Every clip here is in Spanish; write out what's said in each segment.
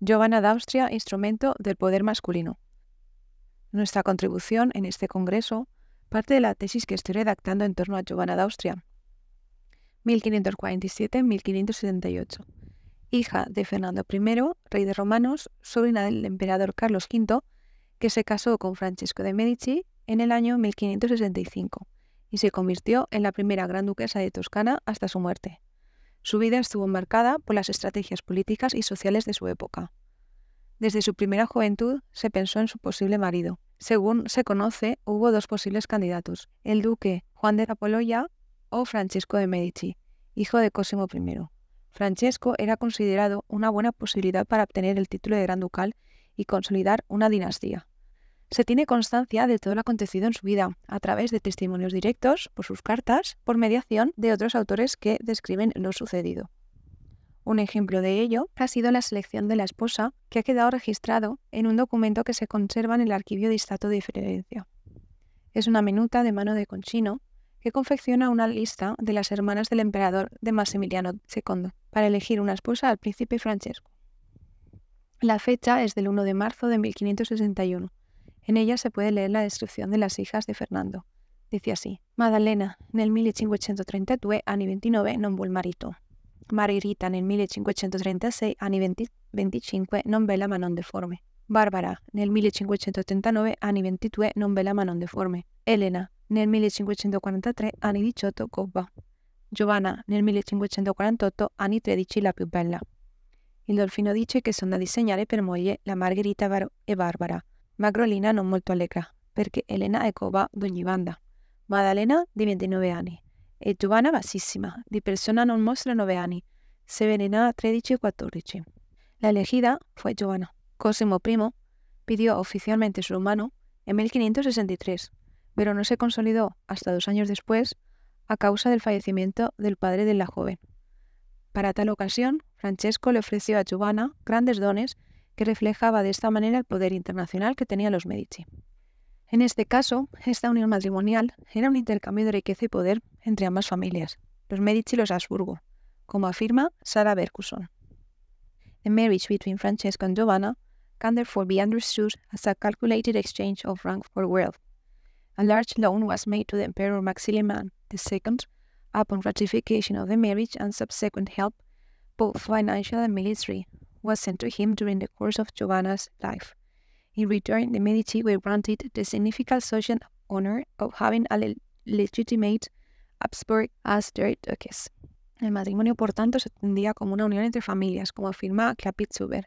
Giovanna d'Austria, instrumento del poder masculino. Nuestra contribución en este Congreso parte de la tesis que estoy redactando en torno a Giovanna d'Austria, 1547-1578, hija de Fernando I, rey de romanos, sobrina del emperador Carlos V, que se casó con Francesco de Medici en el año 1565 y se convirtió en la primera gran duquesa de Toscana hasta su muerte. Su vida estuvo marcada por las estrategias políticas y sociales de su época. Desde su primera juventud se pensó en su posible marido. Según se conoce, hubo dos posibles candidatos, el duque Juan de Apoloya o Francisco de Medici, hijo de Cosimo I. Francesco era considerado una buena posibilidad para obtener el título de gran ducal y consolidar una dinastía se tiene constancia de todo lo acontecido en su vida a través de testimonios directos, por sus cartas, por mediación de otros autores que describen lo sucedido. Un ejemplo de ello ha sido la selección de la esposa, que ha quedado registrado en un documento que se conserva en el archivo de Estado de Florencia. Es una minuta de mano de Conchino que confecciona una lista de las hermanas del emperador de Maximiliano II para elegir una esposa al príncipe Francesco. La fecha es del 1 de marzo de 1561 en ella se puede leer la descripción de las hijas de Fernando. Dice así: en el 1532 anni 29 non vuol marito. en el 1536 anni 25 non bella ma non deforme. Barbara el 1539, anni 22 non bella ma non deforme. Elena en el 1543 anni 18 gobba. Giovanna nel 1548 anni 13 la più bella. Il Dolfino dice che sono da disegnare per moglie la Margherita e Barbara Magrolina non molto alegra, perché Elena è cova d'ogni banda. Maddalena, di 29 anni, e Giovanna Giovana, bassissima, di persona non mostra 9 anni, a 13 o 14. La elegida fue Giovanna. Cosimo I pidió oficialmente su mano en 1563, pero no se consolidó hasta dos años después a causa del fallecimiento del padre de la joven. Para tal ocasión, Francesco le ofreció a Giovanna grandes dones que reflejaba de esta manera el poder internacional que tenían los Medici. En este caso, esta unión matrimonial era un intercambio de riqueza y poder entre ambas familias, los Medici y los Habsburgo, como afirma Sara Berkuson. The marriage between Francesco and Giovanna can therefore be understood as a calculated exchange of rank for wealth. A large loan was made to the Emperor Maximilian II upon ratification of the marriage and subsequent help, both financial and military, was sent to him during the course of Giovanna's life. In return, the Medici were granted the significant social honor of having a le legitimate Habsburg as their duchess. El matrimonio, por tanto, se entendía como una unión entre familias, como afirma clapitz En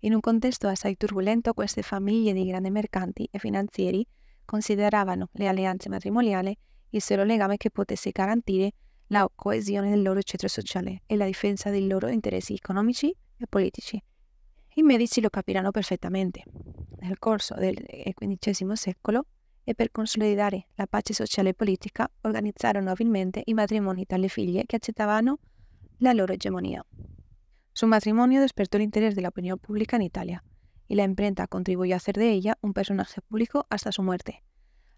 In un contexto así turbulento, queste famiglie de grandi mercanti e financieros consideravano le alleanze matrimoniali il solo legame che potesse garantire la coesione del loro ceto sociale e la difesa dei loro interessi economici politici. I medici lo capiranno perfettamente. Nel corso del XV eh, secolo e per consolidare la pace sociale e politica organizaron abilmente i matrimoni tra le figlie che accettavano la loro egemonia. Su matrimonio despertó el interés de la opinión pública en Italia, y e la imprenta contribuyó a hacer de ella un personaje público hasta su muerte.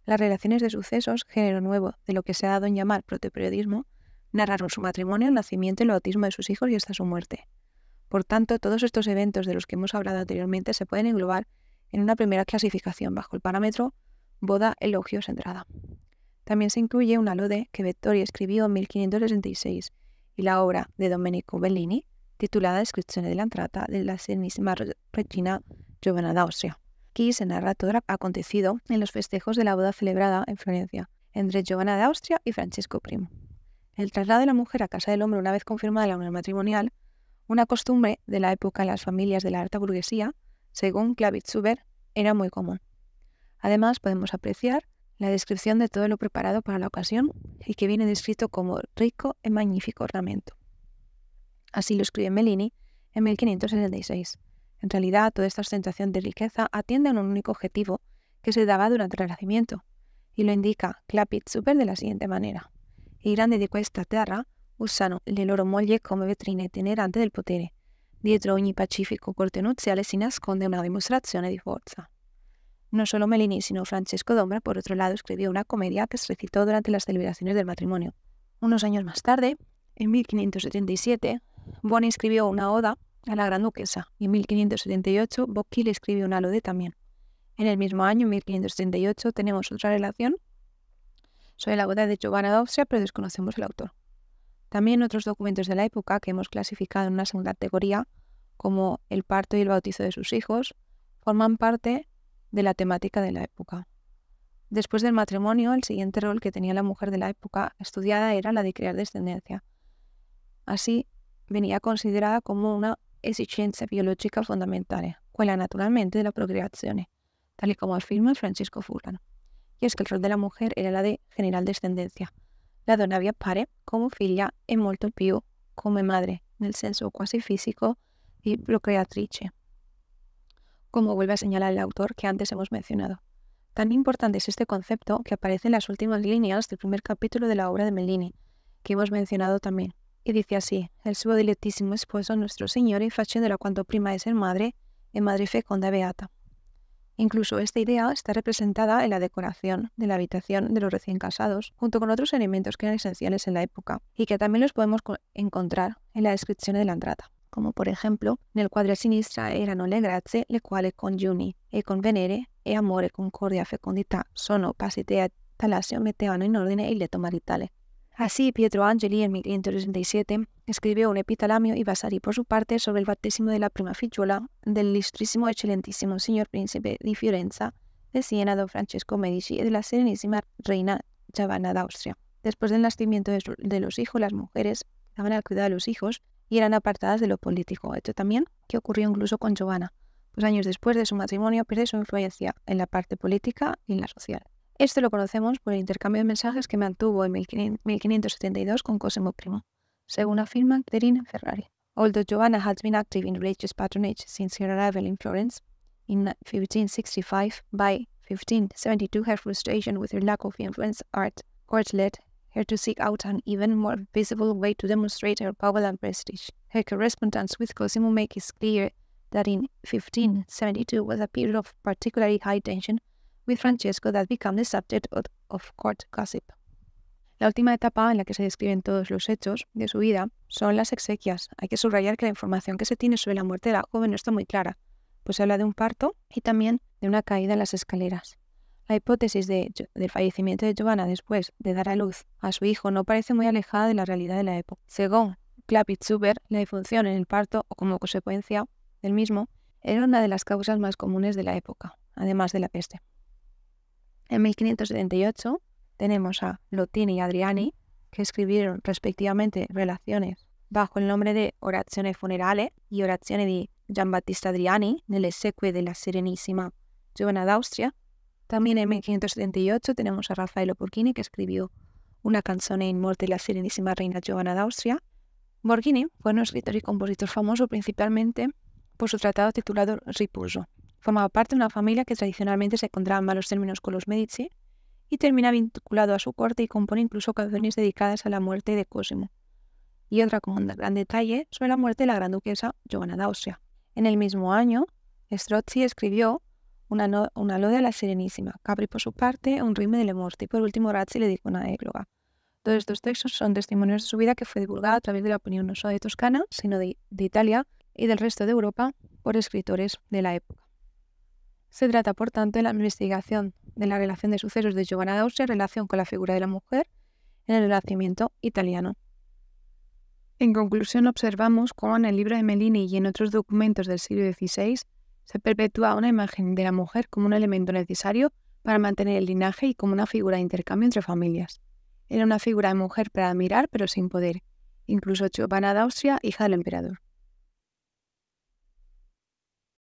Las relaciones de sucesos, género nuevo de lo que se ha dado en llamar protoperiodismo, narraron su matrimonio, el nacimiento y el bautismo de sus hijos y hasta su muerte. Por tanto, todos estos eventos de los que hemos hablado anteriormente se pueden englobar en una primera clasificación bajo el parámetro boda, elogios, centrada También se incluye un alode que Vettori escribió en 1566 y la obra de Domenico Bellini, titulada Descripciones de la Entrata de la Serenísima Regina Giovanna d'Austria. Aquí se narra todo lo acontecido en los festejos de la boda celebrada en Florencia entre Giovanna de Austria y Francesco I. El traslado de la mujer a casa del hombre una vez confirmada la unión matrimonial una costumbre de la época en las familias de la alta burguesía, según klavitz era muy común. Además, podemos apreciar la descripción de todo lo preparado para la ocasión y que viene descrito como rico y magnífico ornamento. Así lo escribe Melini en 1566. En realidad, toda esta ostentación de riqueza atiende a un único objetivo que se daba durante el Renacimiento, y lo indica Clapitz de la siguiente manera. y grande de cuesta, tierra usano le loro moglie come vetrine itinerante del potere. Dietro ogni pacifico corte nuziale si nasconde una demostración di forza. No solo Melini, sino Francesco Dombra, por otro lado, escribió una comedia que se recitó durante las celebraciones del matrimonio. Unos años más tarde, en 1577, Boni escribió una oda a la gran duquesa y en 1578 Bocchi le escribió una lode también. En el mismo año, en 1578, tenemos otra relación sobre la boda de Giovanna d'Austria, pero desconocemos el autor. También otros documentos de la época que hemos clasificado en una segunda categoría, como el parto y el bautizo de sus hijos, forman parte de la temática de la época. Después del matrimonio, el siguiente rol que tenía la mujer de la época estudiada era la de crear descendencia. Así, venía considerada como una exigencia biológica fundamental, quella naturalmente de la procreación, tal y como afirma Francisco Furlan. Y es que el rol de la mujer era la de generar descendencia, la donavia vi como filia, figlia e molto più come madre, nel senso quasi físico y procreatrice, como vuelve a señalar el autor que antes hemos mencionado. Tan importante es este concepto que aparece en las últimas líneas del primer capítulo de la obra de Melini, que hemos mencionado también, y dice así: El suo diletísimo esposo, nuestro Señor, y la cuanto prima es ser madre, en madre feconda beata. Incluso esta idea está representada en la decoración de la habitación de los recién casados, junto con otros elementos que eran esenciales en la época y que también los podemos encontrar en la descripción de la entrada. como por ejemplo en el cuadro sinistra erano le grazie le quali Juni e Venere e amore, concordia, fecundita sono passite a Talassio mettevano in ordine e letto maritale, Así, Pietro Angeli, en 1587 escribió un epitalamio y vasari por su parte sobre el baptismo de la prima del ilustrísimo excelentísimo señor príncipe di Fiorenza, de Siena, don Francesco Medici, y de la serenísima reina Giovanna d'Austria. Después del nacimiento de, los hijos, las mujeres estaban al cuidado de los hijos y eran apartadas de lo político, esto también que ocurrió incluso con Giovanna, pues años después de su matrimonio perdió su influencia en la parte política y en la social. Esto lo conocemos por el intercambio de mensajes que mantuvo en 1572 con Cosimo I, según afirma Caterina Ferrari. Although Joanna had been active in religious patronage since her arrival in Florence in 1565, by 1572 her frustration with her lack of influence at court led her to seek out an even more visible way to demonstrate her power and prestige. Her correspondence with Cosimo makes it clear that in 1572 was a period of particularly high tension Francesco that become the subject of court gossip. La última etapa en la que se describen todos los hechos de su vida son las exequias. Hay que subrayar que la información que se tiene sobre la muerte de la joven no está muy clara, pues se habla de un parto y también de una caída en las escaleras. La hipótesis del fallecimiento de Giovanna después de dar a luz a su hijo no parece muy alejada de la realidad de la época. Según clappitz zuber la defunción en el parto o como consecuencia del mismo era una de las causas más comunes de la época, además de la peste. En 1578 tenemos a Lotini y Adriani, que escribieron respectivamente relaciones bajo el nombre de Orazione Funerale y Orazione di Giambattista Adriani nelle de la Serenissima Giovanna d'Austria. También en 1578 tenemos a Raffaello Borghini, que escribió una canción en muerte de la Serenísima Reina Giovanna d'Austria. Borghini fue un escritor y compositor famoso principalmente por su tratado titulado Riposo, Formaba parte de una familia que tradicionalmente se encontraba en malos términos con los Medici y termina vinculado a su corte y compone incluso canciones dedicadas a la muerte de Cosimo. Y otra con gran detalle sobre la muerte de la gran duquesa Giovanna d'Austria. En el mismo año, Strozzi escribió una, una Lode a la Serenísima, Capri por su parte, un Rime de Morte y por último Razzi le dijo una égloga. Todos estos textos son testimonios de su vida que fue divulgada a través de la opinión no solo de Toscana, sino de Italia y del resto de Europa por escritores de la época. Se trata, por tanto, de la investigación de la relación de sucesos de Giovanna d'Austria en relación con la figura de la mujer en el Renacimiento italiano. En conclusión, observamos cómo en el libro de Melini y en otros documentos del siglo XVI se perpetúa una imagen de la mujer como un elemento necesario para mantener el linaje y como una figura de intercambio entre familias. Era una figura de mujer para admirar, pero sin poder. Incluso Giovanna d'Austria, hija del emperador.